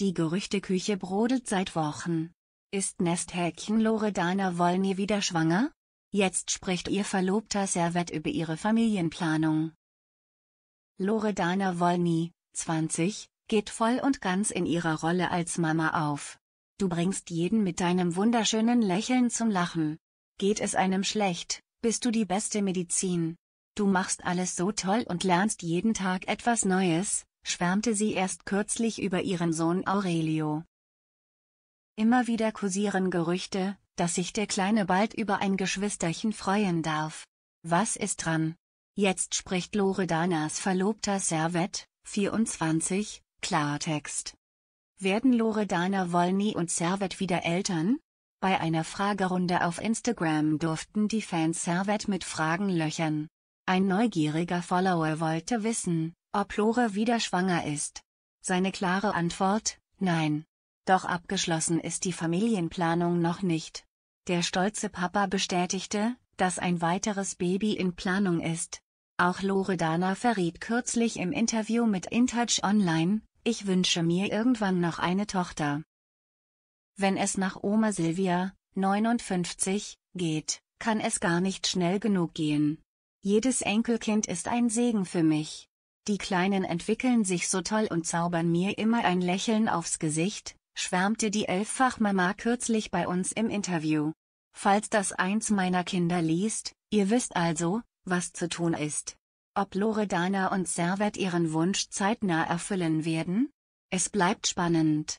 Die Gerüchteküche brodelt seit Wochen. Ist Nesthäkchen Loredana Wollny wieder schwanger? Jetzt spricht ihr Verlobter Servet über ihre Familienplanung. Loredana Wollny, 20, geht voll und ganz in ihrer Rolle als Mama auf. Du bringst jeden mit deinem wunderschönen Lächeln zum Lachen. Geht es einem schlecht, bist du die beste Medizin. Du machst alles so toll und lernst jeden Tag etwas Neues, schwärmte sie erst kürzlich über ihren Sohn Aurelio. Immer wieder kursieren Gerüchte, dass sich der Kleine bald über ein Geschwisterchen freuen darf. Was ist dran? Jetzt spricht Loredanas Verlobter Servet, 24, Klartext. Werden Loredana Wolny und Servet wieder Eltern? Bei einer Fragerunde auf Instagram durften die Fans Servet mit Fragen löchern. Ein neugieriger Follower wollte wissen, ob Lore wieder schwanger ist? Seine klare Antwort, nein. Doch abgeschlossen ist die Familienplanung noch nicht. Der stolze Papa bestätigte, dass ein weiteres Baby in Planung ist. Auch Loredana verriet kürzlich im Interview mit InTouch Online, ich wünsche mir irgendwann noch eine Tochter. Wenn es nach Oma Silvia, 59, geht, kann es gar nicht schnell genug gehen. Jedes Enkelkind ist ein Segen für mich. Die Kleinen entwickeln sich so toll und zaubern mir immer ein Lächeln aufs Gesicht, schwärmte die Elffachmama kürzlich bei uns im Interview. Falls das eins meiner Kinder liest, ihr wisst also, was zu tun ist. Ob Loredana und Servet ihren Wunsch zeitnah erfüllen werden? Es bleibt spannend.